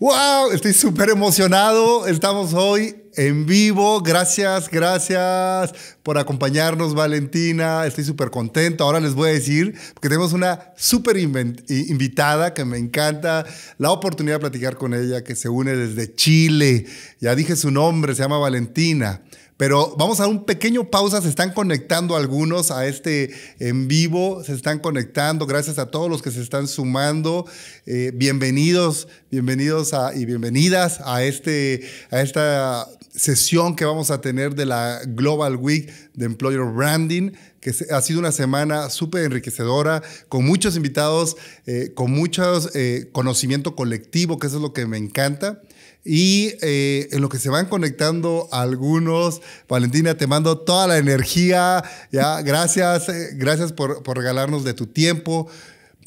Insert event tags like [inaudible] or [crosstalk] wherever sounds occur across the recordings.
¡Wow! Estoy súper emocionado. Estamos hoy en vivo. Gracias, gracias por acompañarnos, Valentina. Estoy súper contento. Ahora les voy a decir que tenemos una súper invitada que me encanta. La oportunidad de platicar con ella, que se une desde Chile. Ya dije su nombre, se llama Valentina. Pero vamos a un pequeño pausa. Se están conectando algunos a este en vivo. Se están conectando. Gracias a todos los que se están sumando. Eh, bienvenidos, bienvenidos y bienvenidas a, este, a esta sesión que vamos a tener de la Global Week de Employer Branding, que ha sido una semana súper enriquecedora, con muchos invitados, eh, con mucho eh, conocimiento colectivo, que eso es lo que me encanta y eh, en lo que se van conectando algunos. Valentina, te mando toda la energía, ¿ya? Gracias, eh, gracias por, regalarnos de tu tiempo.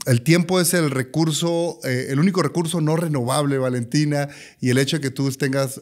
El tiempo es el recurso, eh, el único recurso no renovable, Valentina, y el hecho de que tú tengas,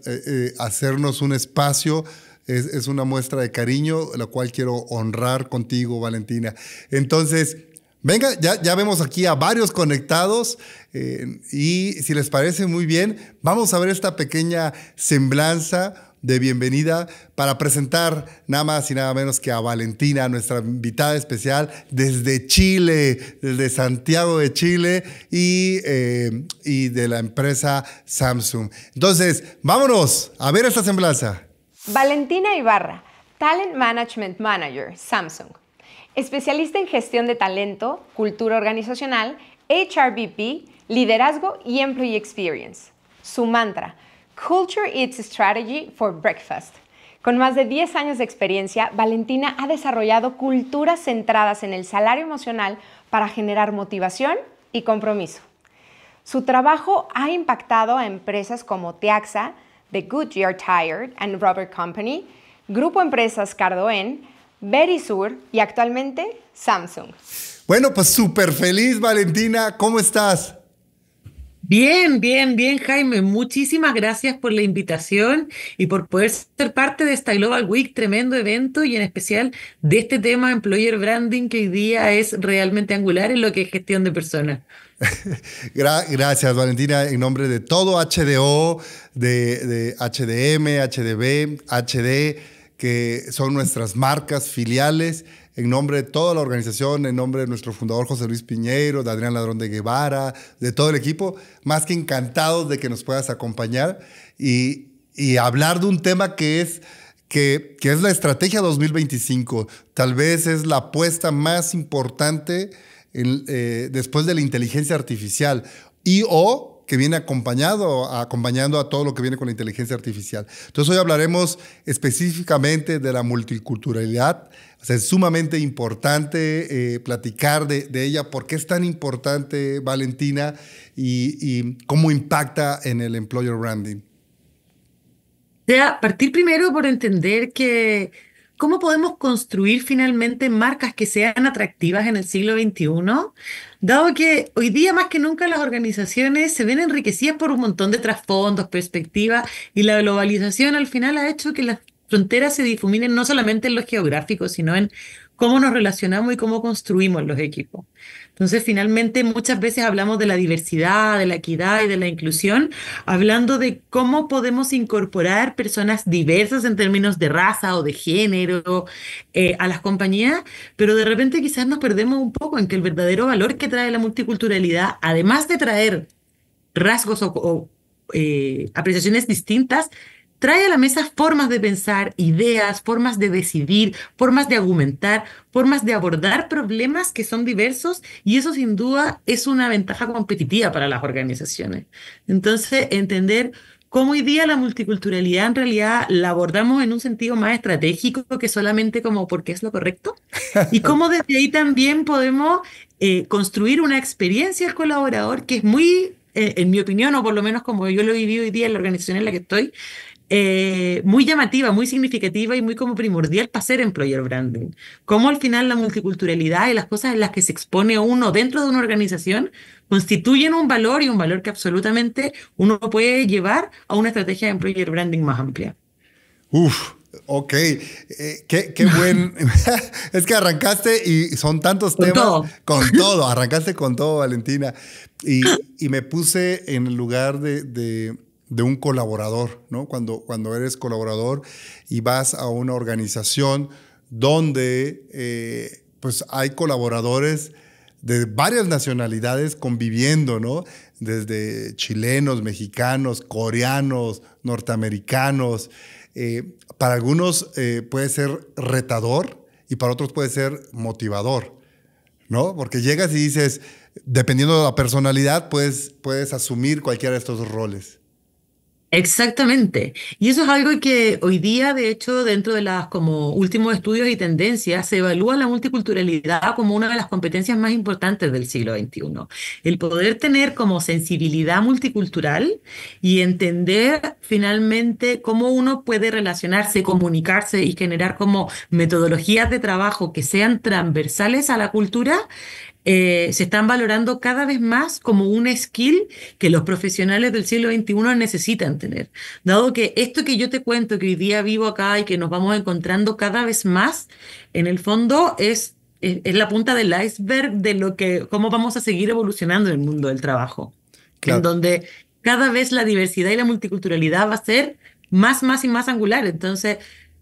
hacernos un espacio, es, una muestra de cariño, lo cual quiero honrar contigo, Valentina. Entonces, Venga, ya, vemos aquí a varios conectados eh, y si les parece muy bien, vamos a ver esta pequeña semblanza de bienvenida para presentar nada más y nada menos que a Valentina, nuestra invitada especial desde Chile, desde Santiago de Chile y, eh, y de la empresa Samsung. Entonces, vámonos a ver esta semblanza. Valentina Ibarra, Talent Management Manager, Samsung especialista en gestión de talento, cultura organizacional, HRBP, liderazgo y employee experience. Su mantra, Culture Eats Strategy for Breakfast. Con más de 10 años de experiencia, Valentina ha desarrollado culturas centradas en el salario emocional para generar motivación y compromiso. Su trabajo ha impactado a empresas como Teaxa, The Good Are Tired and Rubber Company, Grupo Empresas Cardoen, Verisur y actualmente Samsung. Bueno, pues súper feliz Valentina, ¿cómo estás? Bien, bien, bien, Jaime. Muchísimas gracias por la invitación y por poder ser parte de esta Global Week, tremendo evento y en especial de este tema Employer Branding que hoy día es realmente angular en lo que es gestión de personas. [laughs] gracias, Valentina. En nombre de todo HDO, de HDM, HDB, HD que son nuestras marcas filiales. En nombre de toda la organización, en nombre de nuestro fundador José Luis Piñeiro, de Adrián Ladrón de Guevara, de todo el equipo, más que encantados de que nos puedas acompañar y, hablar de un tema que es, que, es la estrategia 2025. Tal vez es la apuesta más importante eh, después de la inteligencia artificial y o que viene acompañado, acompañando a todo lo que viene con la inteligencia artificial. Entonces hoy hablaremos específicamente de la multiculturalidad. es sumamente importante eh, platicar de, ella, por qué es tan importante Valentina y, cómo impacta en el employer branding. O partir primero por entender que ¿Cómo podemos construir finalmente marcas que sean atractivas en el siglo XXI? Dado que hoy día más que nunca las organizaciones se ven enriquecidas por un montón de trasfondos, perspectivas, y la globalización al final ha hecho que las fronteras se difuminen no solamente en lo geográfico, sino en cómo nos relacionamos y cómo construimos los equipos. Entonces, finalmente, muchas veces hablamos de la diversidad, de la equidad y de la inclusión, hablando de cómo podemos incorporar personas diversas en términos de raza o de género eh, a las compañías, pero de repente quizás nos perdemos un poco en que el verdadero valor que trae la multiculturalidad, además de traer rasgos o, eh, apreciaciones distintas, trae a la mesa formas de pensar, ideas, formas de decidir, formas de argumentar, formas de abordar problemas que son diversos y eso sin duda es una ventaja competitiva para las organizaciones. Entonces, entender cómo hoy día la multiculturalidad en realidad la abordamos en un sentido más estratégico que solamente como porque es lo correcto y [laughs] cómo desde ahí también podemos eh, construir una experiencia al colaborador que es muy eh, en mi opinión, o por lo menos como yo lo he vivido hoy día en la organización en la que estoy, eh, muy llamativa, muy significativa y muy como primordial para ser employer branding. Cómo al final la multiculturalidad y las cosas en las que se expone uno dentro de una organización constituyen un valor y un valor que absolutamente uno puede llevar a una estrategia de employer branding más amplia. Uf, Ok, eh, qué, buen. [laughs] es que arrancaste y son tantos temas. Con [laughs] todo, arrancaste con todo, Valentina. Y, me puse en el lugar de, de un colaborador, ¿no? Cuando, cuando eres colaborador y vas a una organización donde eh, pues hay colaboradores de varias nacionalidades conviviendo, ¿no? Desde chilenos, mexicanos, coreanos, norteamericanos. Eh, para algunos eh, puede ser retador y para otros puede ser motivador, ¿no? Porque llegas y dices, dependiendo de la personalidad, puedes, puedes asumir cualquiera de estos roles. Exactamente. Y eso es algo que hoy día, de hecho, dentro de las como últimos estudios y tendencias, se evalúa la multiculturalidad como una de las competencias más importantes del siglo XXI. El poder tener como sensibilidad multicultural y entender finalmente cómo uno puede relacionarse, comunicarse y generar como metodologías de trabajo que sean transversales a la cultura, eh, se están valorando cada vez más como un skill que los profesionales del siglo XXI necesitan tener. Dado que esto que yo te cuento, que hoy día vivo acá y que nos vamos encontrando cada vez más, en el fondo es, es, la punta del iceberg de lo que, cómo vamos a seguir evolucionando en el mundo del trabajo. En donde cada vez la diversidad y la multiculturalidad va a ser más, más y más angular. Entonces,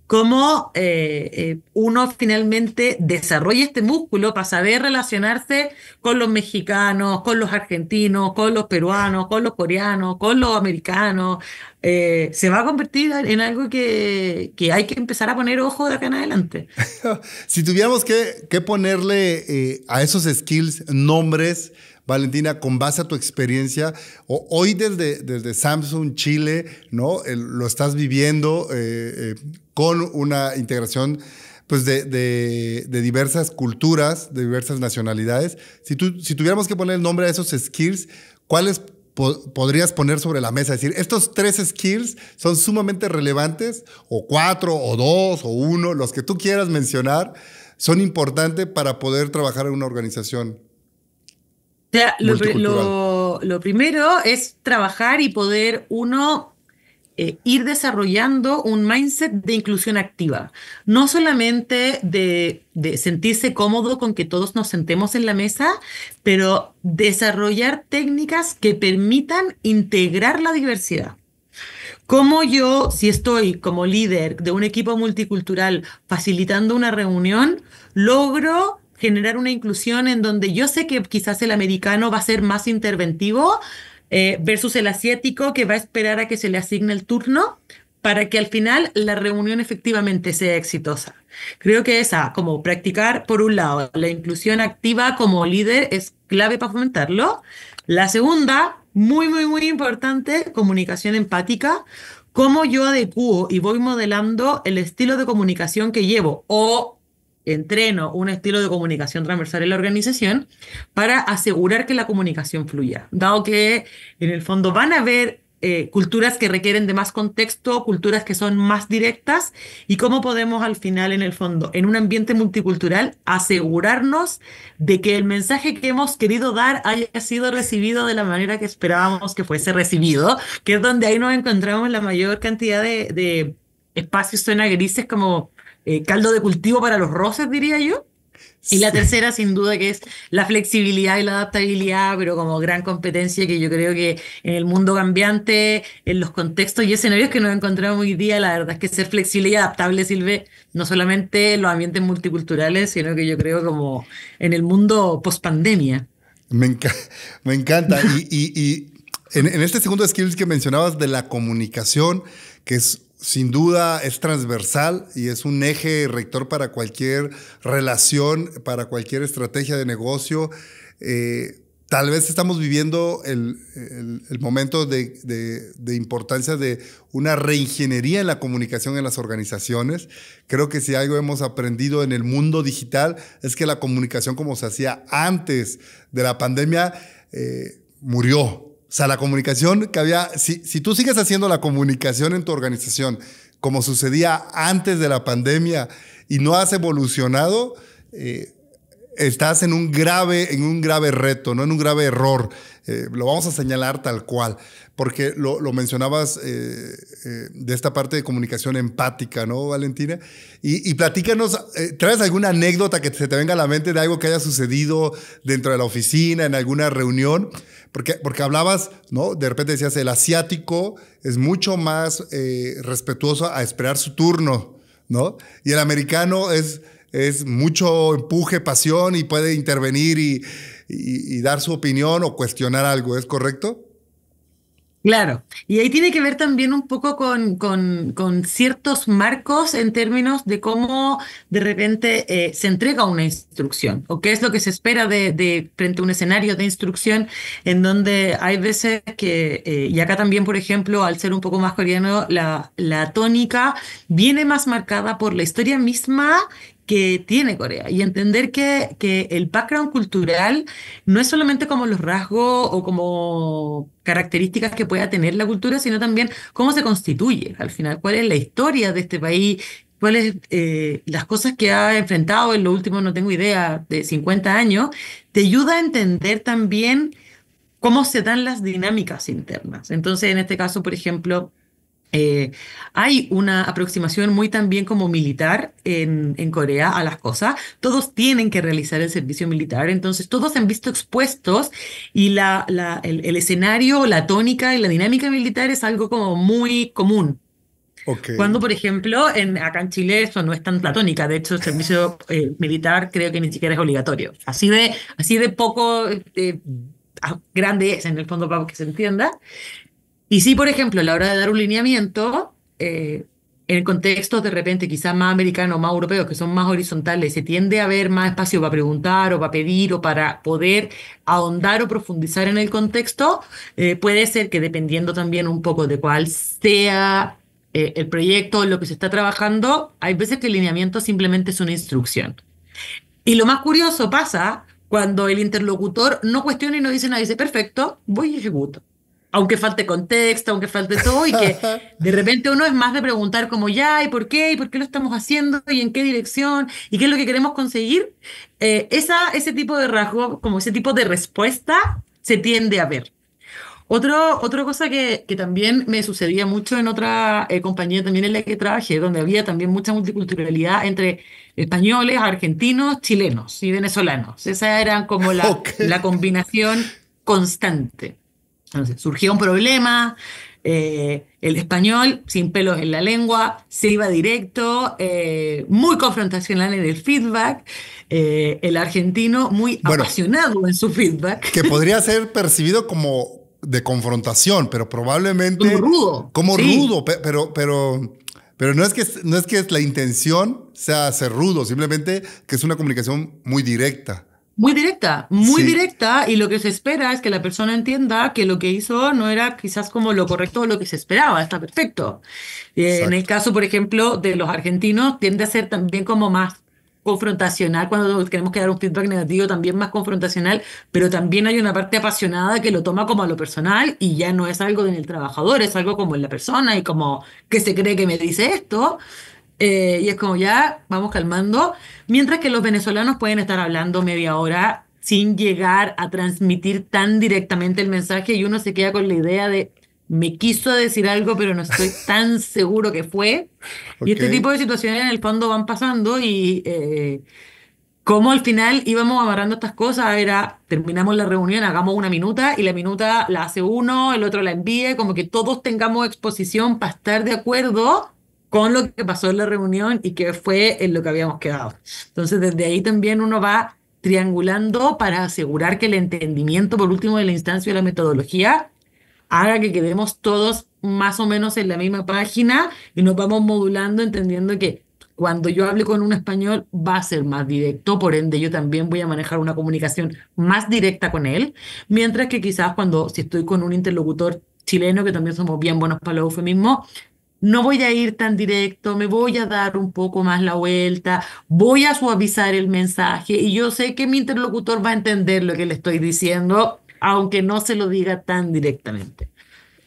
cómo eh, eh, uno finalmente desarrolla este músculo para saber relacionarse con los mexicanos, con los argentinos, con los peruanos, con los coreanos, con los americanos. Eh, se va a convertir en algo que, hay que empezar a poner ojo de acá en adelante. [laughs] si tuviéramos que ponerle a esos skills nombres, Valentina, con base a tu experiencia, o, hoy desde, desde Samsung Chile, ¿no? lo estás viviendo eh, eh, con una integración pues de, diversas culturas, de diversas nacionalidades. Si, tú, si tuviéramos que poner el nombre a esos skills, ¿cuáles podrías poner sobre la mesa? Es decir, estos tres skills son sumamente relevantes, o cuatro, o dos, o uno, los que tú quieras mencionar, son importantes para poder trabajar en una organización lo, primero es trabajar y poder uno eh, ir desarrollando un mindset de inclusión activa. No solamente de, sentirse cómodo con que todos nos sentemos en la mesa, pero desarrollar técnicas que permitan integrar la diversidad. como yo, si estoy como líder de un equipo multicultural facilitando una reunión, logro generar una inclusión en donde yo sé que quizás el americano va a ser más interventivo eh, versus el asiático que va a esperar a que se le asigne el turno para que al final la reunión efectivamente sea exitosa. Creo que esa, como practicar, por un lado, la inclusión activa como líder es clave para fomentarlo. La segunda, muy, muy, muy importante, comunicación empática, cómo yo adecuo y voy modelando el estilo de comunicación que llevo o entreno un estilo de comunicación transversal en la organización para asegurar que la comunicación fluya, dado que en el fondo van a haber eh, culturas que requieren de más contexto, culturas que son más directas y cómo podemos al final, en el fondo, en un ambiente multicultural, asegurarnos de que el mensaje que hemos querido dar haya sido recibido de la manera que esperábamos que fuese recibido, que es donde ahí nos encontramos la mayor cantidad de, espacios zonas grises como eh, caldo de cultivo para los roces, diría yo. Y la tercera, sin duda, que es la flexibilidad y la adaptabilidad, pero como gran competencia que yo creo que en el mundo cambiante, en los contextos y escenarios que nos encontramos hoy día, la verdad es que ser flexible y adaptable sirve no solamente en los ambientes multiculturales, sino que yo creo como en el mundo post-pandemia. Me, encanta. y, en, en este segundo skill que mencionabas de la comunicación, que es sin duda es transversal y es un eje rector para cualquier relación, para cualquier estrategia de negocio. Eh, tal vez estamos viviendo el, momento de, importancia de una reingeniería en la comunicación en las organizaciones. Creo que si algo hemos aprendido en el mundo digital es que la comunicación como se hacía antes de la pandemia eh, murió, o sea, la comunicación que había, si, si tú sigues haciendo la comunicación en tu organización como sucedía antes de la pandemia y no has evolucionado, eh, estás en un grave, en un grave reto, no en un grave error. Eh, lo vamos a señalar tal cual, porque lo, mencionabas eh, eh, de esta parte de comunicación empática, ¿no, Valentina? Y, platícanos, ¿traes alguna anécdota que se te venga a la mente de algo que haya sucedido dentro de la oficina, en alguna reunión? Porque, porque hablabas, ¿no? De repente decías, el asiático es mucho más respetuoso a esperar su turno, ¿no? Y el americano es es mucho empuje, pasión y puede intervenir y, dar su opinión o cuestionar algo, ¿es correcto? Claro, y ahí tiene que ver también un poco con, con, ciertos marcos en términos de cómo de repente eh, se entrega una instrucción o qué es lo que se espera de, frente a un escenario de instrucción en donde hay veces que, eh, y acá también, por ejemplo, al ser un poco más coreano, la, la tónica viene más marcada por la historia misma que tiene Corea y entender que, el background cultural no es solamente como los rasgos o como características que pueda tener la cultura, sino también cómo se constituye al final, cuál es la historia de este país, cuáles eh, las cosas que ha enfrentado en lo último, no tengo idea, de 50 años, te ayuda a entender también cómo se dan las dinámicas internas. Entonces, en este caso, por ejemplo, eh, hay una aproximación muy también como militar en, en, Corea a las cosas. Todos tienen que realizar el servicio militar, entonces todos se han visto expuestos y la, el, escenario, la tónica y la dinámica militar es algo como muy común. Cuando, por ejemplo, en, acá en Chile eso no es tan platónica, de hecho el servicio eh, militar creo que ni siquiera es obligatorio. Así de, así de poco... Eh, grande es en el fondo para que se entienda. Y si, por ejemplo, a la hora de dar un lineamiento, en eh, en contextos de repente quizás más americanos, más europeos, que son más horizontales, se tiende a haber más espacio para preguntar o para pedir o para poder ahondar o profundizar en el contexto, eh, puede ser que dependiendo también un poco de cuál sea eh, el proyecto, lo que se está trabajando, hay veces que el lineamiento simplemente es una instrucción. Y lo más curioso pasa cuando el interlocutor no cuestiona y no dice nada, dice, perfecto, voy y ejecuto aunque falte contexto, aunque falte todo, y que [laughs] de repente uno es más de preguntar como ya, ¿y por qué? ¿Y por qué lo estamos haciendo? ¿Y en qué dirección? ¿Y qué es lo que queremos conseguir? Eh, ese tipo de rasgo, como ese tipo de respuesta, se tiende a ver. otra cosa que, también me sucedía mucho en otra eh, compañía también en la que trabajé, donde había también mucha multiculturalidad entre españoles, argentinos, chilenos y venezolanos. Esa era como la, [laughs] la combinación constante no surgía un problema, eh, el español sin pelos en la lengua, se iba directo, eh, muy confrontacional en el feedback, eh, el argentino muy apasionado en su feedback. Que [laughs] podría ser percibido como de confrontación, pero probablemente... Como rudo. Como rudo, pero, pero, pero no, es que, no es que la intención sea ser rudo, simplemente que es una comunicación muy directa. Muy directa, muy directa, y lo que se espera es que la persona entienda que lo que hizo no era quizás como lo correcto o lo que se esperaba, está perfecto. Eh, en el caso, por ejemplo, de los argentinos, tiende a ser también como más confrontacional, cuando queremos que dar un feedback negativo, también más confrontacional, pero también hay una parte apasionada que lo toma como a lo personal y ya no es algo en el trabajador, es algo como en la persona y como que se cree que me dice esto. Eh, y es como ya, vamos calmando. Mientras que los venezolanos pueden estar hablando media hora sin llegar a transmitir tan directamente el mensaje y uno se queda con la idea de me quiso decir algo, pero no estoy [laughs] tan seguro que fue. Y este tipo de situaciones en el fondo van pasando y eh, como al final íbamos amarrando estas cosas, era, terminamos la reunión, hagamos una minuta y la minuta la hace uno, el otro la envíe como que todos tengamos exposición para estar de acuerdo con lo que pasó en la reunión y que fue en lo que habíamos quedado. Entonces, desde ahí también uno va triangulando para asegurar que el entendimiento, por último, de la instancia y la metodología haga que quedemos todos más o menos en la misma página y nos vamos modulando entendiendo que cuando yo hable con un español va a ser más directo, por ende yo también voy a manejar una comunicación más directa con él, mientras que quizás cuando si estoy con un interlocutor chileno, que también somos bien buenos para el eufemismo, no voy a ir tan directo, me voy a dar un poco más la vuelta, voy a suavizar el mensaje y yo sé que mi interlocutor va a entender lo que le estoy diciendo, aunque no se lo diga tan directamente.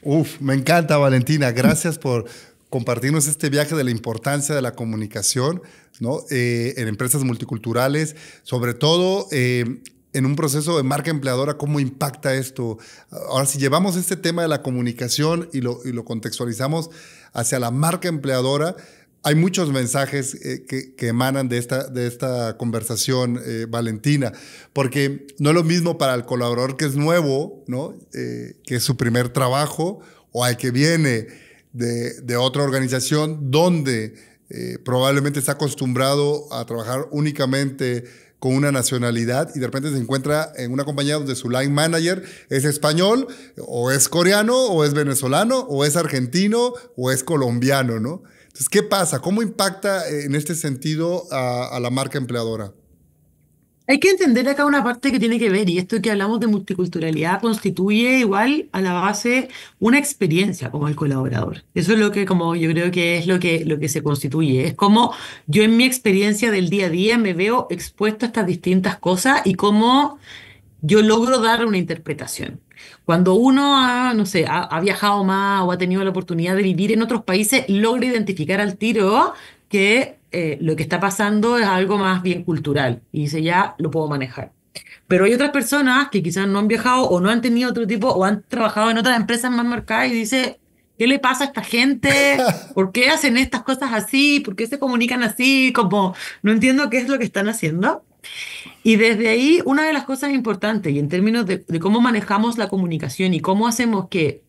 Uf, me encanta Valentina, gracias por compartirnos este viaje de la importancia de la comunicación ¿no? Eh, en empresas multiculturales, sobre todo... Eh, en un proceso de marca empleadora, ¿cómo impacta esto? Ahora, si llevamos este tema de la comunicación y lo, y lo contextualizamos hacia la marca empleadora. Hay muchos mensajes eh, que, emanan de esta, de esta conversación, eh, Valentina, porque no es lo mismo para el colaborador que es nuevo, ¿no? Eh, que es su primer trabajo, o al que viene de, de otra organización donde probablemente está acostumbrado a trabajar únicamente con una nacionalidad y de repente se encuentra en una compañía donde su line manager es español o es coreano o es venezolano o es argentino o es colombiano, ¿no? Entonces, ¿qué pasa? ¿Cómo impacta en este sentido a, a la marca empleadora? Hay que entender acá una parte que tiene que ver, y esto que hablamos de multiculturalidad constituye igual a la base una experiencia como el colaborador. Eso es lo que como yo creo que es lo que, lo que se constituye. Es como yo en mi experiencia del día a día me veo expuesto a estas distintas cosas y cómo yo logro dar una interpretación. Cuando uno ha, no sé, ha, ha viajado más o ha tenido la oportunidad de vivir en otros países, logra identificar al tiro que eh, lo que está pasando es algo más bien cultural y dice, ya lo puedo manejar. Pero hay otras personas que quizás no han viajado o no han tenido otro tipo o han trabajado en otras empresas más marcadas y dice, ¿qué le pasa a esta gente? ¿Por qué hacen estas cosas así? ¿Por qué se comunican así? Como no entiendo qué es lo que están haciendo. Y desde ahí, una de las cosas importantes, y en términos de, de cómo manejamos la comunicación y cómo hacemos que,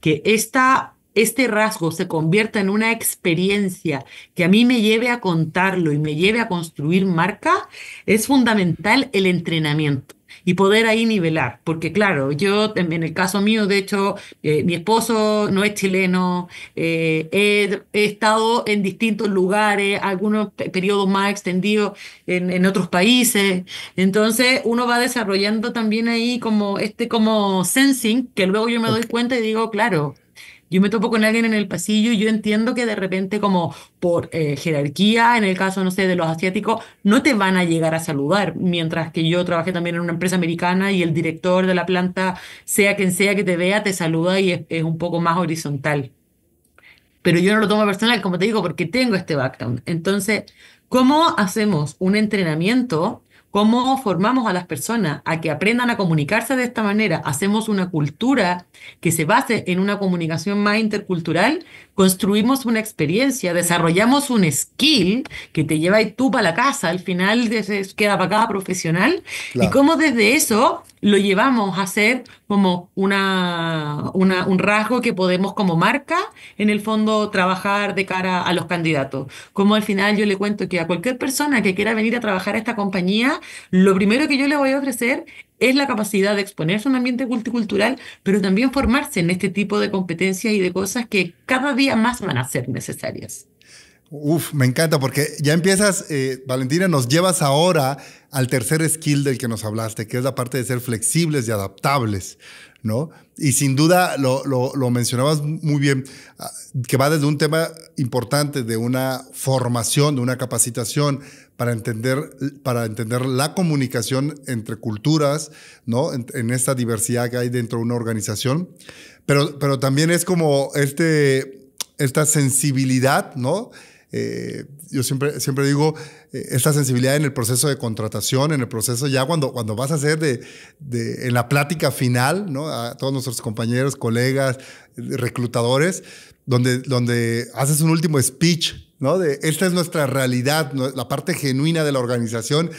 que esta este rasgo se convierta en una experiencia que a mí me lleve a contarlo y me lleve a construir marca, es fundamental el entrenamiento y poder ahí nivelar, porque claro, yo en el caso mío, de hecho, eh, mi esposo no es chileno, eh, he, estado en distintos lugares, algunos periodos más extendidos en, otros países, entonces uno va desarrollando también ahí como este como sensing, que luego yo me doy cuenta y digo, claro, yo me topo con alguien en el pasillo y yo entiendo que de repente como por eh, jerarquía, en el caso, no sé, de los asiáticos, no te van a llegar a saludar, mientras que yo trabajé también en una empresa americana y el director de la planta, sea quien sea que te vea, te saluda y es, es un poco más horizontal. Pero yo no lo tomo personal, como te digo, porque tengo este background. Entonces, ¿cómo hacemos un entrenamiento? ¿Cómo formamos a las personas a que aprendan a comunicarse de esta manera? Hacemos una cultura que se base en una comunicación más intercultural, construimos una experiencia, desarrollamos un skill que te lleva y tú para la casa, al final queda para cada profesional, y cómo desde eso lo llevamos a ser como una, una, un rasgo que podemos como marca, en el fondo, trabajar de cara a los candidatos. Como al final yo le cuento que a cualquier persona que quiera venir a trabajar a esta compañía, lo primero que yo le voy a ofrecer es la capacidad de exponerse a un ambiente multicultural, pero también formarse en este tipo de competencias y de cosas que cada día más van a ser necesarias. Uf, me encanta porque ya empiezas, eh, Valentina, nos llevas ahora al tercer skill del que nos hablaste, que es la parte de ser flexibles y adaptables, ¿no? Y sin duda lo, lo mencionabas muy bien, ah, que va desde un tema importante de una formación, de una capacitación, para entender, para entender la comunicación entre culturas, ¿no? En, esta diversidad que hay dentro de una organización. Pero, pero también es como este, esta sensibilidad, ¿no? Eh, yo siempre, siempre digo, eh, esta sensibilidad en el proceso de contratación, en el proceso ya cuando, cuando vas a hacer de, de en la plática final, ¿no? A todos nuestros compañeros, colegas, reclutadores, donde, donde haces un último speech, ¿no? De esta es nuestra realidad, la parte genuina de la organización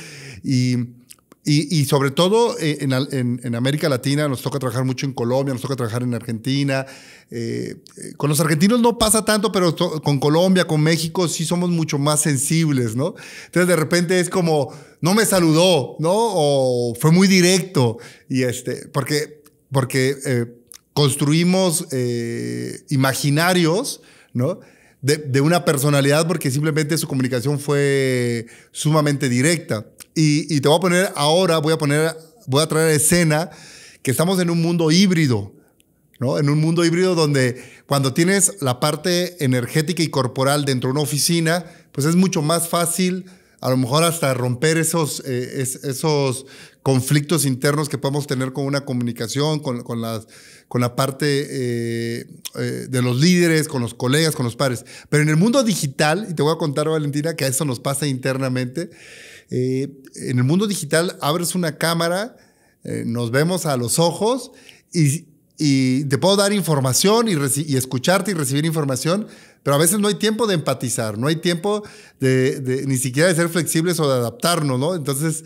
y... Y, sobre todo eh, en, América Latina, nos toca trabajar mucho en Colombia, nos toca trabajar en Argentina. Eh, eh, con los argentinos no pasa tanto, pero con Colombia, con México, sí somos mucho más sensibles, ¿no? Entonces de repente es como, no me saludó, ¿no? O fue muy directo. Y este, porque, porque construimos imaginarios, ¿no? de, una personalidad porque simplemente su comunicación fue sumamente directa. Y, te voy a poner ahora, voy a poner, voy a traer escena que estamos en un mundo híbrido, ¿no? En un mundo híbrido donde cuando tienes la parte energética y corporal dentro de una oficina, pues es mucho más fácil a lo mejor hasta romper esos, eh, esos conflictos internos que podemos tener con una comunicación, con, con las con la parte eh, eh, de los líderes, con los colegas, con los pares. Pero en el mundo digital, y te voy a contar, Valentina, que a eso nos pasa internamente, eh, en el mundo digital abres una cámara, nos vemos a los ojos y, te puedo dar información y, escucharte y recibir información, pero a veces no hay tiempo de empatizar, no hay tiempo de, ni siquiera de ser flexibles o de adaptarnos, ¿no? Entonces,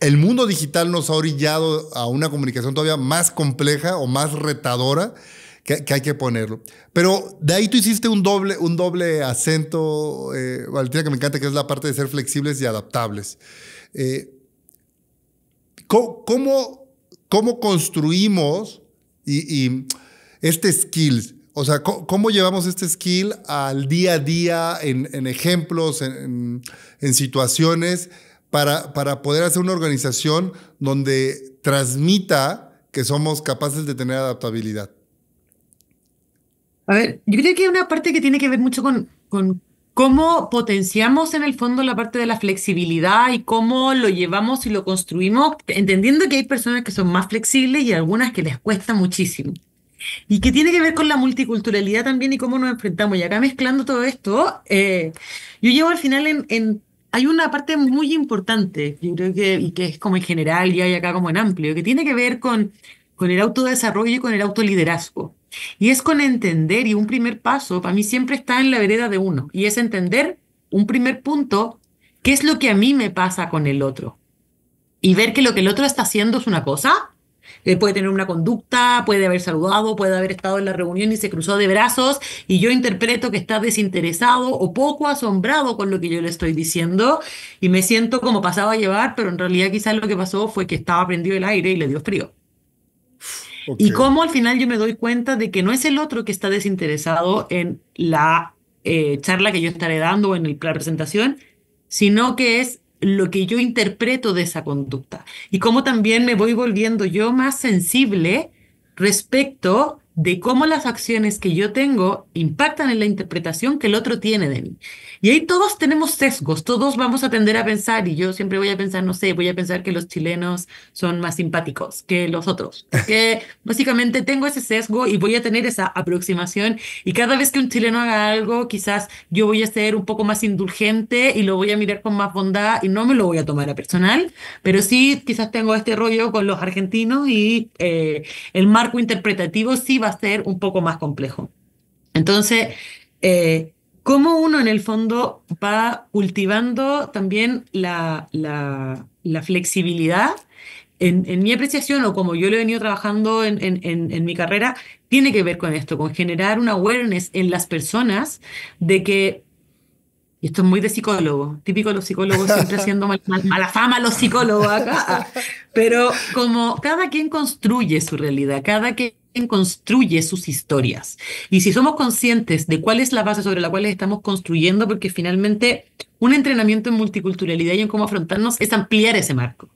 el mundo digital nos ha orillado a una comunicación todavía más compleja o más retadora que, hay que ponerlo. Pero de ahí tú hiciste un doble, un doble acento, Valentina, eh, que me encanta, que es la parte de ser flexibles y adaptables. Eh, ¿cómo, construimos y, este skill? O sea, ¿cómo, llevamos este skill al día a día en, ejemplos, en situaciones? para, para poder hacer una organización donde transmita que somos capaces de tener adaptabilidad? A ver, yo creo que hay una parte que tiene que ver mucho con, con cómo potenciamos en el fondo la parte de la flexibilidad y cómo lo llevamos y lo construimos, entendiendo que hay personas que son más flexibles y algunas que les cuesta muchísimo. Y que tiene que ver con la multiculturalidad también y cómo nos enfrentamos. Y acá mezclando todo esto, eh, yo llevo al final en, en hay una parte muy importante, yo creo y que es como en general y hay acá como en amplio, que tiene que ver con, con el autodesarrollo y con el autoliderazgo. Y es con entender, y un primer paso para mí siempre está en la vereda de uno, y es entender un primer punto, qué es lo que a mí me pasa con el otro. Y ver que lo que el otro está haciendo es una cosa eh, puede tener una conducta, puede haber saludado, puede haber estado en la reunión y se cruzó de brazos y yo interpreto que está desinteresado o poco asombrado con lo que yo le estoy diciendo y me siento como pasaba a llevar, pero en realidad quizás lo que pasó fue que estaba prendido el aire y le dio frío. Y como al final yo me doy cuenta de que no es el otro que está desinteresado en la eh, charla que yo estaré dando o en la presentación, sino que es lo que yo interpreto de esa conducta y cómo también me voy volviendo yo más sensible respecto de cómo las acciones que yo tengo impactan en la interpretación que el otro tiene de mí. Y ahí todos tenemos sesgos, todos vamos a tender a pensar, y yo siempre voy a pensar, no sé, voy a pensar que los chilenos son más simpáticos que los otros. [laughs] Que básicamente tengo ese sesgo y voy a tener esa aproximación, y cada vez que un chileno haga algo, quizás yo voy a ser un poco más indulgente y lo voy a mirar con más bondad y no me lo voy a tomar a personal, pero sí quizás tengo este rollo con los argentinos y eh, el marco interpretativo sí va a ser un poco más complejo. Entonces, eh, cómo uno en el fondo va cultivando también la, la, flexibilidad. En, mi apreciación, o como yo lo he venido trabajando en, en, mi carrera, tiene que ver con esto, con generar una awareness en las personas de que, y esto es muy de psicólogo, típico de los psicólogos siempre [laughs] haciendo mal, mal, mala fama los psicólogos acá, ah, pero como cada quien construye su realidad, cada quien construye sus historias. Y si somos conscientes de cuál es la base sobre la cual estamos construyendo, porque finalmente un entrenamiento en multiculturalidad y en cómo afrontarnos es ampliar ese marco.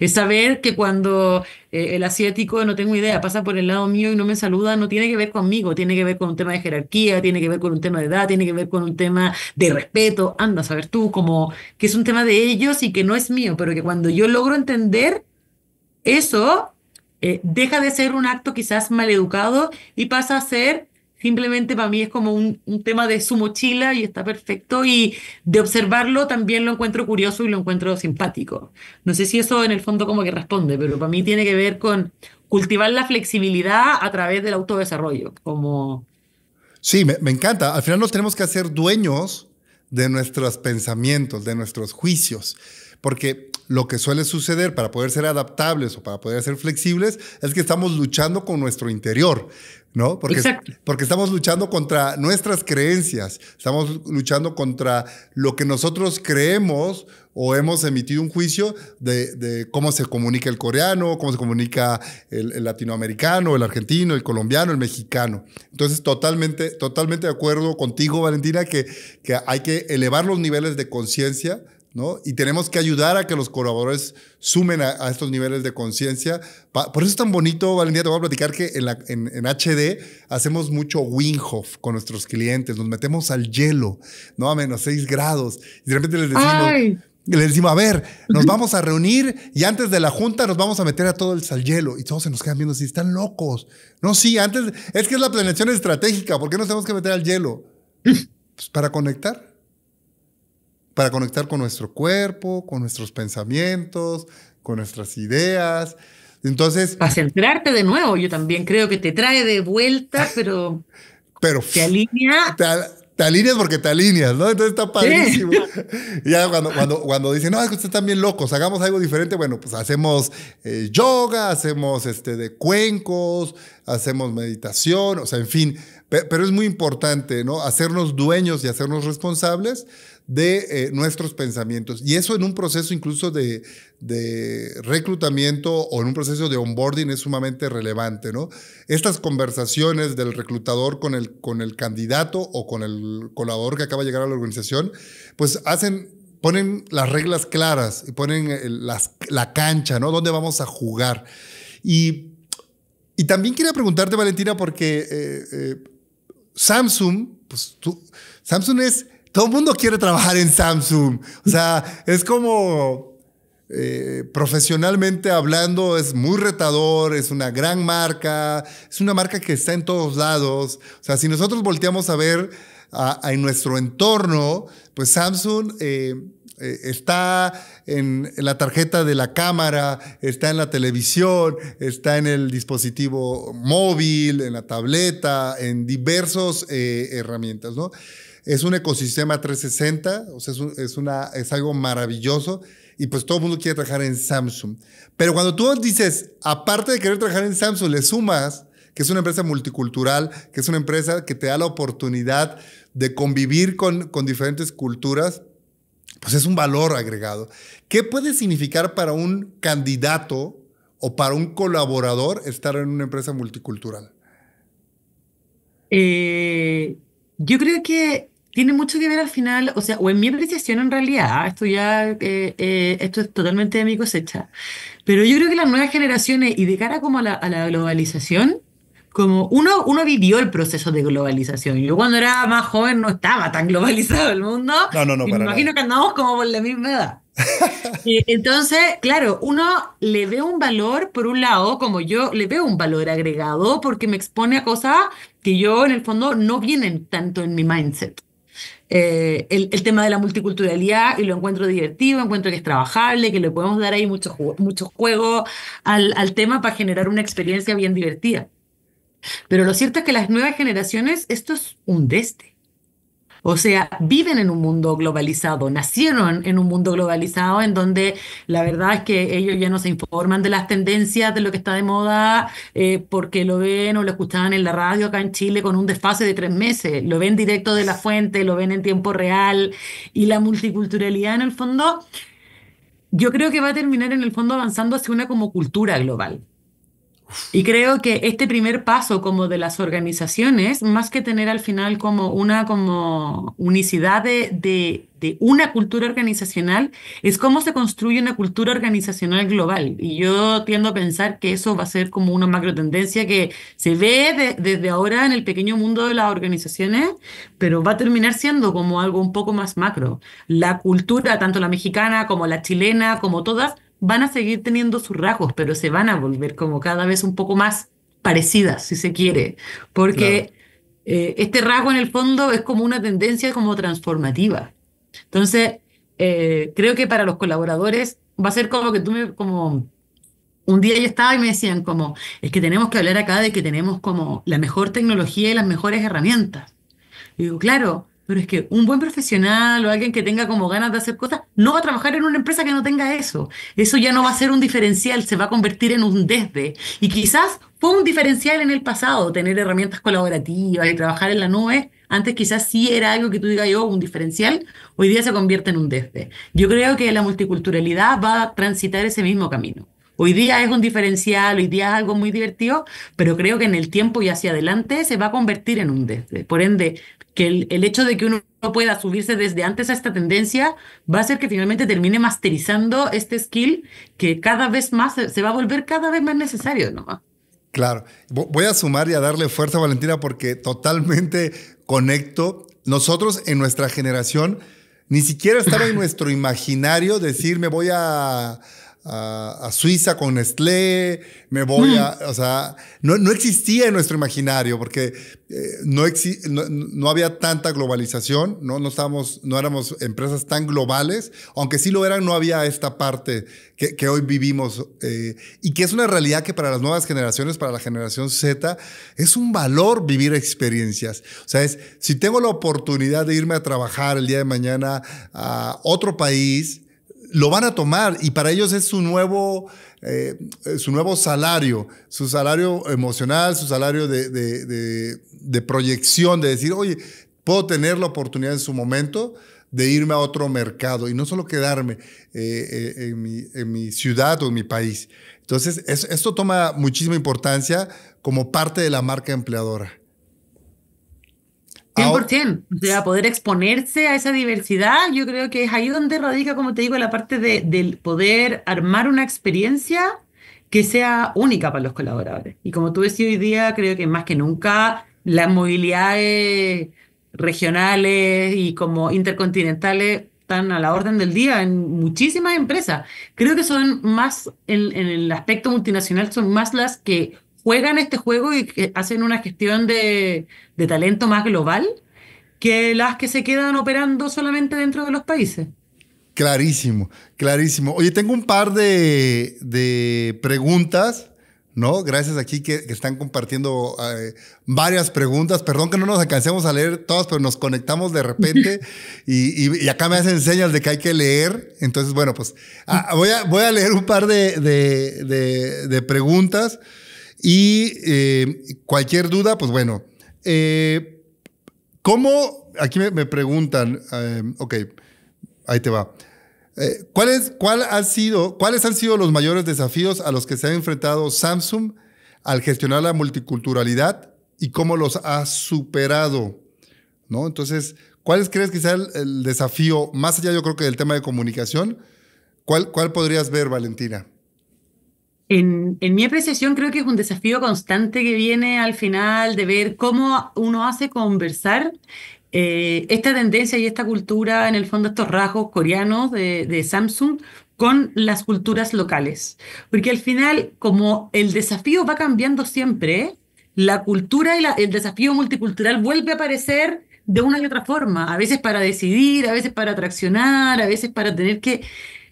Es saber que cuando eh, el asiático, no tengo idea, pasa por el lado mío y no me saluda, no tiene que ver conmigo, tiene que ver con un tema de jerarquía, tiene que ver con un tema de edad, tiene que ver con un tema de respeto, anda a saber tú, como que es un tema de ellos y que no es mío, pero que cuando yo logro entender eso, eh, deja de ser un acto quizás maleducado y pasa a ser, simplemente para mí es como un, tema de su mochila y está perfecto y de observarlo también lo encuentro curioso y lo encuentro simpático. No sé si eso en el fondo como que responde, pero para mí tiene que ver con cultivar la flexibilidad a través del autodesarrollo, como... Sí, me encanta. Al final nos tenemos que hacer dueños de nuestros pensamientos, de nuestros juicios, porque lo que suele suceder para poder ser adaptables o para poder ser flexibles es que estamos luchando con nuestro interior, ¿no? Porque, porque estamos luchando contra nuestras creencias, estamos luchando contra lo que nosotros creemos o hemos emitido un juicio de, cómo se comunica el coreano, cómo se comunica el, el, latinoamericano, el argentino, el colombiano, el mexicano. Entonces, totalmente, totalmente de acuerdo contigo, Valentina, que, que hay que elevar los niveles de conciencia y tenemos que ayudar a que los colaboradores sumen a, estos niveles de conciencia. Por eso es tan bonito, Valentina, te voy a platicar que en, la, en, HD hacemos mucho Winghoff con nuestros clientes, nos metemos al hielo, ¿no? A menos 6 grados. Y de repente les decimos... decimos, a ver, nos vamos a reunir y antes de la junta nos vamos a meter a todos el hielo. Y todos se nos quedan viendo así, están locos. No, sí, antes, es que es la planeación estratégica, ¿por qué nos tenemos que meter al hielo? [laughs] Pues para conectar para conectar con nuestro cuerpo, con nuestros pensamientos, con nuestras ideas. Entonces. Para centrarte de nuevo, yo también creo que te trae de vuelta, [laughs] pero. Pero. Te alinea. Te, alineas porque te alineas, ¿no? Entonces está padrísimo. Ya cuando, cuando, cuando dicen, no, es que ustedes están bien locos, hagamos algo diferente, bueno, pues hacemos eh, yoga, hacemos este de cuencos, hacemos meditación, o sea, en fin, pero es muy importante, ¿no? Hacernos dueños y hacernos responsables de eh, nuestros pensamientos. Y eso en un proceso incluso de, reclutamiento o en un proceso de onboarding es sumamente relevante, ¿no? Estas conversaciones del reclutador con el, con el candidato o con el colaborador que acaba de llegar a la organización, pues hacen ponen las reglas claras y ponen eh, la cancha, ¿no? ¿Dónde vamos a jugar? Y, y también quería preguntarte, Valentina, porque eh, Samsung, pues tú, Samsung es, todo el mundo quiere trabajar en Samsung. O sea, es como eh, profesionalmente hablando, es muy retador, es una gran marca, es una marca que está en todos lados. O sea, si nosotros volteamos a ver a, nuestro entorno, pues Samsung... Eh, eh, está en la tarjeta de la cámara, está en la televisión, está en el dispositivo móvil, en la tableta, en diversas eh, herramientas, ¿no? Es un ecosistema 360, o sea, es, es, una, es algo maravilloso y pues todo el mundo quiere trabajar en Samsung. Pero cuando tú dices, aparte de querer trabajar en Samsung, le sumas que es una empresa multicultural, que es una empresa que te da la oportunidad de convivir con, con diferentes culturas, pues es un valor agregado. ¿Qué puede significar para un candidato o para un colaborador estar en una empresa multicultural? Eh, yo creo que tiene mucho que ver al final, o sea, o en mi apreciación en realidad, ah, esto ya, eh, eh, esto es totalmente de mi cosecha, pero yo creo que las nuevas generaciones y de cara como a la globalización, como uno, uno vivió el proceso de globalización. Yo cuando era más joven no estaba tan globalizado el mundo. No, no, no. me imagino que andamos como por la misma edad. [laughs] Eh, entonces, claro, uno le ve un valor, por un lado, como yo le veo un valor agregado porque me expone a cosas que yo en el fondo no vienen tanto en mi mindset. Eh, el, tema de la multiculturalidad y lo encuentro divertido, encuentro que es trabajable, que le podemos dar ahí mucho, mucho juego al tema para generar una experiencia bien divertida. Pero lo cierto es que las nuevas generaciones, esto es un deste. O sea, viven en un mundo globalizado, nacieron en un mundo globalizado en donde la verdad es que ellos ya no se informan de las tendencias, de lo que está de moda, eh, porque lo ven o lo escuchaban en la radio acá en Chile con un desfase de tres meses, lo ven directo de la fuente, lo ven en tiempo real y la multiculturalidad en el fondo, yo creo que va a terminar en el fondo avanzando hacia una como cultura global. Y creo que este primer paso como de las organizaciones, más que tener al final como una como unicidad de, de, una cultura organizacional, es cómo se construye una cultura organizacional global. Y yo tiendo a pensar que eso va a ser como una macro tendencia que se ve desde ahora en el pequeño mundo de las organizaciones, pero va a terminar siendo como algo un poco más macro. La cultura, tanto la mexicana como la chilena, como todas, van a seguir teniendo sus rasgos, pero se van a volver como cada vez un poco más parecidas, si se quiere, porque eh, este rasgo en el fondo es como una tendencia como transformativa. Entonces, eh, creo que para los colaboradores va a ser como que tú me, como un día yo estaba y me decían como, es que tenemos que hablar acá de que tenemos como la mejor tecnología y las mejores herramientas. Y digo, claro, pero es que un buen profesional o alguien que tenga como ganas de hacer cosas no va a trabajar en una empresa que no tenga eso. Eso ya no va a ser un diferencial, se va a convertir en un desde. Y quizás fue un diferencial en el pasado, tener herramientas colaborativas y trabajar en la nube. Antes quizás sí era algo que tú digas yo, oh, un diferencial, hoy día se convierte en un desde. Yo creo que la multiculturalidad va a transitar ese mismo camino. Hoy día es un diferencial, hoy día es algo muy divertido, pero creo que en el tiempo y hacia adelante se va a convertir en un desde. Por ende, que el, hecho de que uno pueda subirse desde antes a esta tendencia va a hacer que finalmente termine masterizando este skill que cada vez más se, va a volver cada vez más necesario no Claro, voy a sumar y a darle fuerza, Valentina, porque totalmente conecto. Nosotros en nuestra generación ni siquiera estaba en [laughs] nuestro imaginario decir me voy a, a, Suiza con Nestlé, me voy a... Mm. O sea, no, no, existía en nuestro imaginario porque eh, no, no, había tanta globalización, ¿no? No, estábamos, no éramos empresas tan globales, aunque sí lo eran, no había esta parte que, hoy vivimos eh, y que es una realidad que para las nuevas generaciones, para la generación Z, es un valor vivir experiencias. O sea, es, si tengo la oportunidad de irme a trabajar el día de mañana a otro país, lo van a tomar y para ellos es su nuevo, eh, su nuevo salario, su salario emocional, su salario de, proyección, de decir, oye, puedo tener la oportunidad en su momento de irme a otro mercado y no solo quedarme eh, eh, en, mi, ciudad o en mi país. Entonces, esto toma muchísima importancia como parte de la marca empleadora. 100%, o sea, poder exponerse a esa diversidad, yo creo que es ahí donde radica, como te digo, la parte de, del poder armar una experiencia que sea única para los colaboradores. Y como tú decías hoy día, creo que más que nunca las movilidades regionales y como intercontinentales están a la orden del día en muchísimas empresas. Creo que son más, en, en el aspecto multinacional, son más las que juegan este juego y hacen una gestión de, talento más global que las que se quedan operando solamente dentro de los países. Clarísimo, clarísimo. Oye, tengo un par de, preguntas, ¿no? Gracias aquí que, que están compartiendo eh, varias preguntas. Perdón que no nos alcancemos a leer todas, pero nos conectamos de repente [laughs] y, acá me hacen señas de que hay que leer. Entonces, bueno, pues ah, voy, a, voy a leer un par de, de preguntas. Y eh, cualquier duda, pues bueno, eh, ¿cómo? Aquí me, preguntan, eh, ok, ahí te va. cuál ha sido, ¿Cuáles han sido los mayores desafíos a los que se ha enfrentado Samsung al gestionar la multiculturalidad y cómo los ha superado? ¿No? Entonces, ¿cuáles crees que sea el, desafío, más allá yo creo que del tema de comunicación? ¿Cuál, cuál podrías ver, Valentina? En, mi apreciación creo que es un desafío constante que viene al final de ver cómo uno hace conversar eh, esta tendencia y esta cultura, en el fondo estos rasgos coreanos de, Samsung con las culturas locales. Porque al final, como el desafío va cambiando siempre, la cultura y el desafío multicultural vuelve a aparecer de una y otra forma, a veces para decidir, a veces para atraccionar, a veces para tener que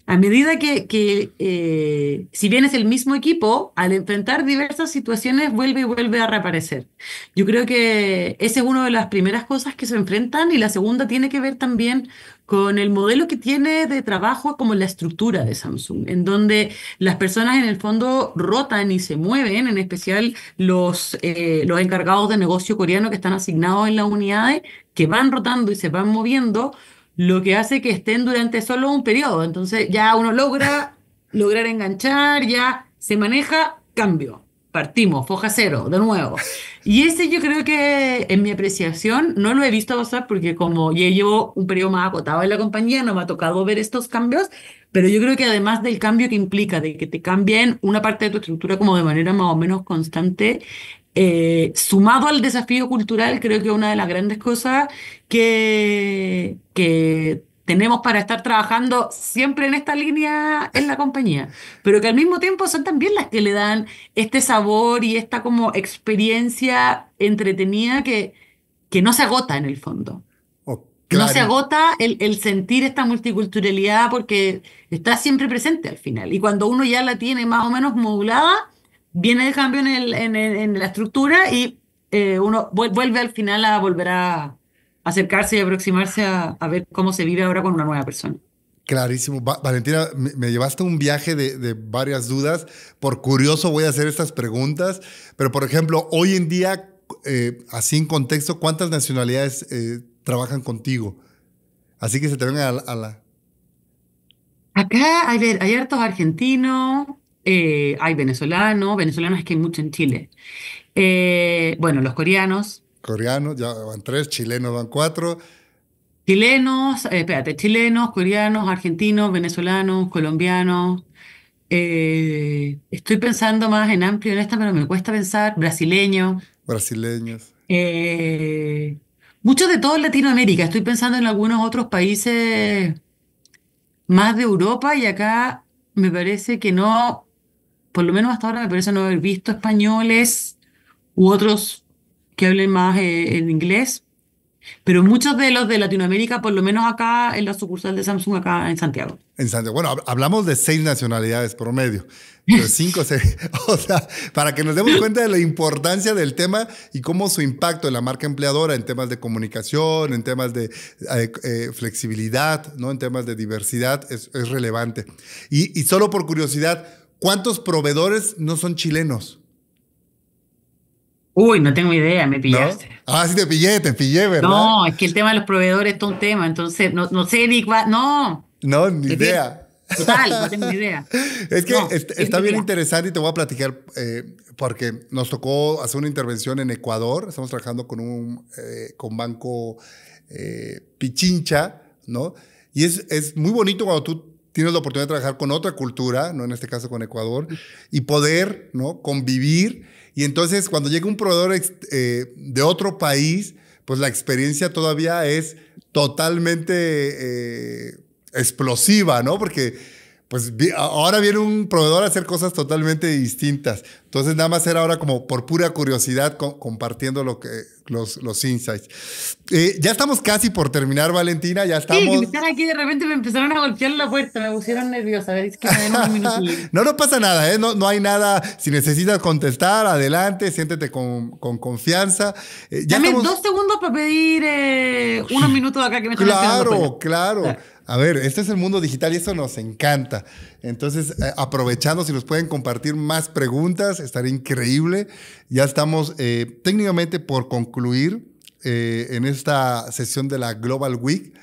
a medida que, eh, si bien es el mismo equipo, al enfrentar diversas situaciones vuelve y vuelve a reaparecer. Yo creo que esa es una de las primeras cosas que se enfrentan y la segunda tiene que ver también con el modelo que tiene de trabajo como la estructura de Samsung, en donde las personas en el fondo rotan y se mueven, en especial los, eh, los encargados de negocio coreano que están asignados en las unidades, que van rotando y se van moviendo lo que hace que estén durante solo un periodo. Entonces ya uno logra lograr enganchar, ya se maneja, cambio, partimos, foja cero, de nuevo. Y ese yo creo que en mi apreciación no lo he visto pasar porque como ya llevo un periodo más acotado en la compañía, no me ha tocado ver estos cambios, pero yo creo que además del cambio que implica, de que te cambien una parte de tu estructura como de manera más o menos constante, eh, sumado al desafío cultural, creo que una de las grandes cosas que, que tenemos para estar trabajando siempre en esta línea en la compañía, pero que al mismo tiempo son también las que le dan este sabor y esta como experiencia entretenida que, que no se agota en el fondo. Oh, no se agota el, el, sentir esta multiculturalidad porque está siempre presente al final. Y cuando uno ya la tiene más o menos modulada, viene el cambio en, en, la estructura y eh, uno vuelve al final a volver a acercarse y aproximarse a, ver cómo se vive ahora con una nueva persona. Clarísimo. Valentina, me, llevaste un viaje de, varias dudas. Por curioso voy a hacer estas preguntas, pero por ejemplo, hoy en día, eh, así en contexto, ¿cuántas nacionalidades eh, trabajan contigo? Así que se te ven a, la... Acá, a ver, hay hartos argentinos, eh, hay venezolanos, venezolanos es que hay mucho en Chile. Eh, bueno, los coreanos. Coreanos, ya van tres, chilenos van cuatro. Chilenos, eh, espérate, chilenos, coreanos, argentinos, venezolanos, colombianos. estoy pensando más en amplio en esta, pero me cuesta pensar. Brasileños. Brasileños. muchos de todo Latinoamérica. Estoy pensando en algunos otros países más de Europa y acá me parece que no por lo menos hasta ahora me parece no haber visto españoles u otros que hablen más eh, en inglés, pero muchos de los de Latinoamérica, por lo menos acá en la sucursal de Samsung, acá en Santiago. En Santiago. Bueno, hablamos de seis nacionalidades promedio. Pero [laughs] cinco, seis, [laughs] o sea, para que nos demos cuenta de la importancia del tema y cómo su impacto en la marca empleadora, en temas de comunicación, en temas de eh, eh, flexibilidad, ¿no? en temas de diversidad, es, relevante. Y, y solo por curiosidad, ¿Cuántos proveedores no son chilenos? Uy, no tengo idea, me pillaste. Ah, sí, te pillé, te pillé, ¿verdad? No, es que el tema de los proveedores es todo un tema, entonces no, sé ni cuál, no. No, ni idea. total, no tengo ni idea. [laughs] Es que está, bien interesante y te voy a platicar, eh, porque nos tocó hacer una intervención en Ecuador, estamos trabajando con un eh, con banco eh, Pichincha, ¿no? Y es, es muy bonito cuando tú tienes la oportunidad de trabajar con otra cultura, ¿no? En este caso con Ecuador, y poder, ¿no? Convivir. Y entonces cuando llega un proveedor eh, de otro país, pues la experiencia todavía es totalmente eh, explosiva, ¿no? Porque pues ahora viene un proveedor a hacer cosas totalmente distintas. Entonces nada más era ahora como por pura curiosidad compartiendo lo que, los, los insights. Eh, ya estamos casi por terminar, Valentina, ya estamos... Sí, estar aquí de repente me empezaron a golpear la puerta, me pusieron nerviosa. [laughs] no, no pasa nada, ¿eh? no, no hay nada. Si necesitas contestar, adelante, siéntete con, con confianza. Eh, ya Dame dos segundos para pedir unos minutos acá que me pues, Claro, claro. claro a ver, este es el mundo digital y eso nos encanta. Entonces, eh, aprovechando, si nos pueden compartir más preguntas, estaría increíble. Ya estamos eh, técnicamente por concluir eh, en esta sesión de la Global Week.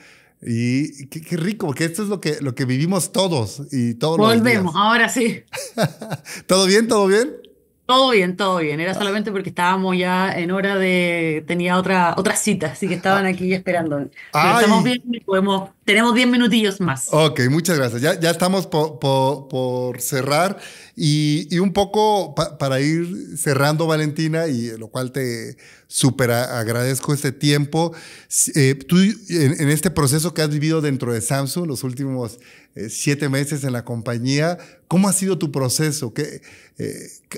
Y qué, rico, porque esto es lo que, lo que vivimos todos y todos Volvemos, los días. ahora sí. [laughs] ¿Todo bien? ¿Todo bien? Todo bien, todo bien. Era ah. solamente porque estábamos ya en hora de. Tenía otra, otra cita, así que estaban ah. aquí esperando. estamos bien podemos. Tenemos 10 minutillos más. Ok, muchas gracias. Ya, estamos por, cerrar y, un poco para ir cerrando, Valentina, y lo cual te súper agradezco este tiempo. Eh, tú, en este proceso que has vivido dentro de Samsung los últimos eh, siete meses en la compañía. ¿Cómo ha sido tu proceso? ¿Qué, eh,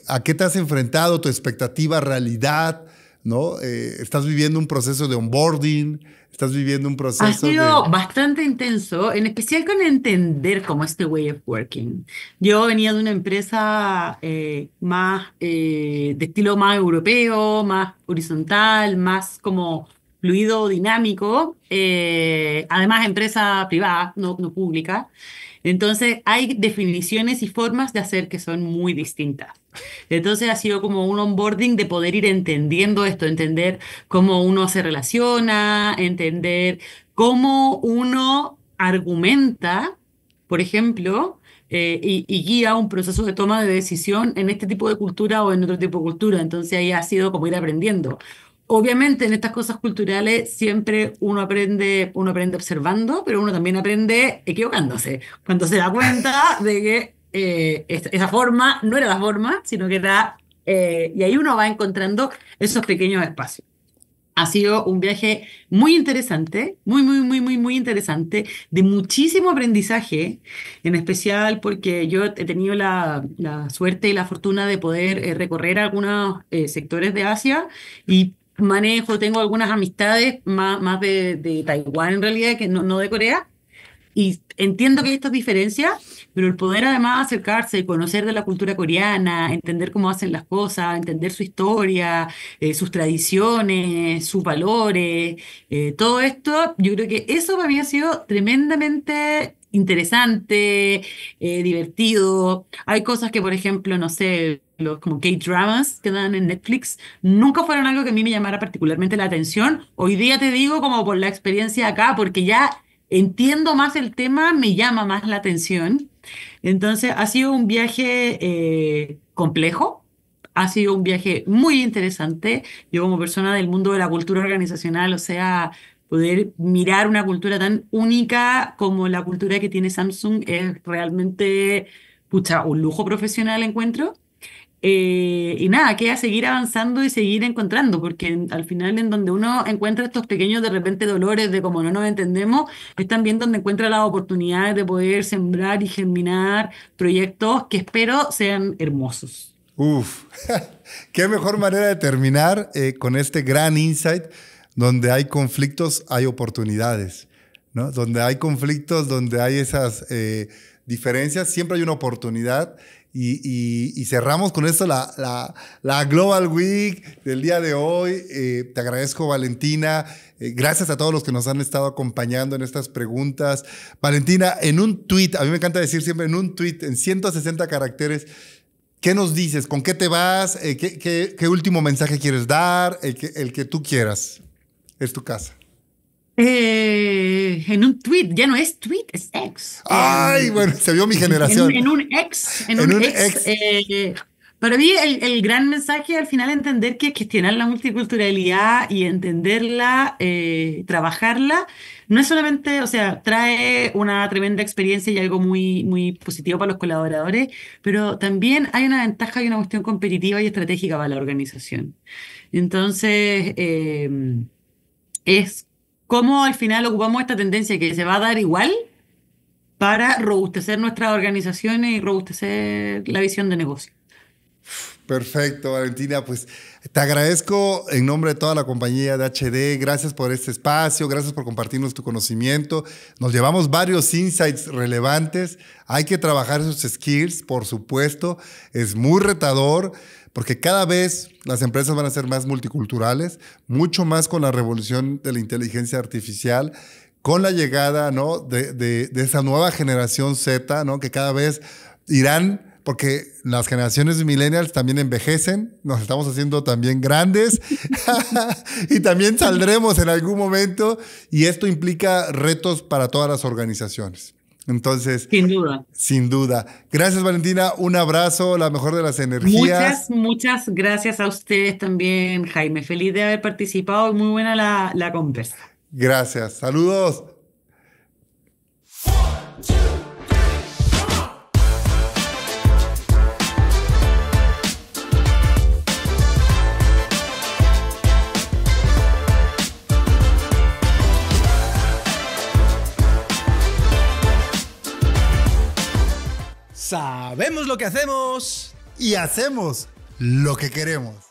¿A qué te has enfrentado? ¿Tu expectativa, realidad? ¿No? Eh, ¿Estás viviendo un proceso de onboarding? ¿Estás viviendo un proceso? Ha sido bastante intenso, en especial con entender cómo este way of working. Yo venía de una empresa más de estilo más europeo, más horizontal, más como fluido, dinámico, eh, además empresa privada, no, no pública. Entonces hay definiciones y formas de hacer que son muy distintas. Entonces ha sido como un onboarding de poder ir entendiendo esto, entender cómo uno se relaciona, entender cómo uno argumenta, por ejemplo, eh, y, y, guía un proceso de toma de decisión en este tipo de cultura o en otro tipo de cultura. Entonces ahí ha sido como ir aprendiendo obviamente en estas cosas culturales siempre uno aprende, uno aprende observando, pero uno también aprende equivocándose. Cuando se da cuenta [laughs] de que eh, esa forma no era la forma, sino que era... Eh, y ahí uno va encontrando esos pequeños espacios. Ha sido un viaje muy interesante, muy, muy, muy, muy, muy interesante, de muchísimo aprendizaje, en especial porque yo he tenido la, suerte y la fortuna de poder eh, recorrer algunos sectores de Asia y manejo, tengo algunas amistades más, más de, Taiwán en realidad, que no, de Corea, y entiendo que hay estas diferencias, pero el poder además acercarse, y conocer de la cultura coreana, entender cómo hacen las cosas, entender su historia, eh, sus tradiciones, sus valores, eh, todo esto, yo creo que eso para mí ha sido tremendamente interesante, eh, divertido. Hay cosas que, por ejemplo, no sé, los como dramas que dan en Netflix nunca fueron algo que a mí me llamara particularmente la atención. Hoy día te digo como por la experiencia acá, porque ya entiendo más el tema, me llama más la atención. Entonces ha sido un viaje eh, complejo, ha sido un viaje muy interesante. Yo como persona del mundo de la cultura organizacional, o sea, poder mirar una cultura tan única como la cultura que tiene Samsung es realmente, un lujo profesional encuentro. Eh, y nada, queda seguir avanzando y seguir encontrando, porque al final en donde uno encuentra estos pequeños de repente dolores de como no nos entendemos, es también donde encuentra la oportunidad de poder sembrar y germinar proyectos que espero sean hermosos. Uf, [laughs] qué mejor manera de terminar eh, con este gran insight, donde hay conflictos, hay oportunidades, ¿no? Donde hay conflictos, donde hay esas eh, diferencias, siempre hay una oportunidad y, cerramos con esto la, Global Week del día de hoy. Eh, te agradezco, Valentina. Eh, gracias a todos los que nos han estado acompañando en estas preguntas. Valentina, en un tweet, a mí me encanta decir siempre en un tweet, en 160 caracteres, ¿qué nos dices? ¿Con qué te vas? Eh, qué, último mensaje quieres dar? el que tú quieras. Es tu casa. Eh, en un tweet, ya no es tweet, es ex. Ay, bueno, se vio mi generación. En, un ex, en, un, ex. Eh, para mí el, gran mensaje al final entender que gestionar la multiculturalidad y entenderla, eh, trabajarla, no es solamente, o sea, trae una tremenda experiencia y algo muy, muy positivo para los colaboradores, pero también hay una ventaja y una cuestión competitiva y estratégica para la organización. Entonces, es cómo al final ocupamos esta tendencia que se va a dar igual para robustecer nuestras organizaciones y robustecer la visión de negocio. Perfecto, Valentina. Pues te agradezco en nombre de toda la compañía de HD. Gracias por este espacio, gracias por compartirnos tu conocimiento. Nos llevamos varios insights relevantes. Hay que trabajar sus skills, por supuesto. Es muy retador porque cada vez las empresas van a ser más multiculturales, mucho más con la revolución de la inteligencia artificial con la llegada de, esa nueva generación Z, ¿no? que cada vez irán porque las generaciones millennials también envejecen, nos estamos haciendo también grandes [laughs] y también saldremos en algún momento y esto implica retos para todas las organizaciones. Entonces, sin duda. Sin duda. Gracias Valentina, un abrazo, la mejor de las energías. Muchas, muchas gracias a ustedes también, Jaime. Feliz de haber participado y muy buena la, la conversa. Gracias, saludos. Sabemos lo que hacemos. Y hacemos lo que queremos.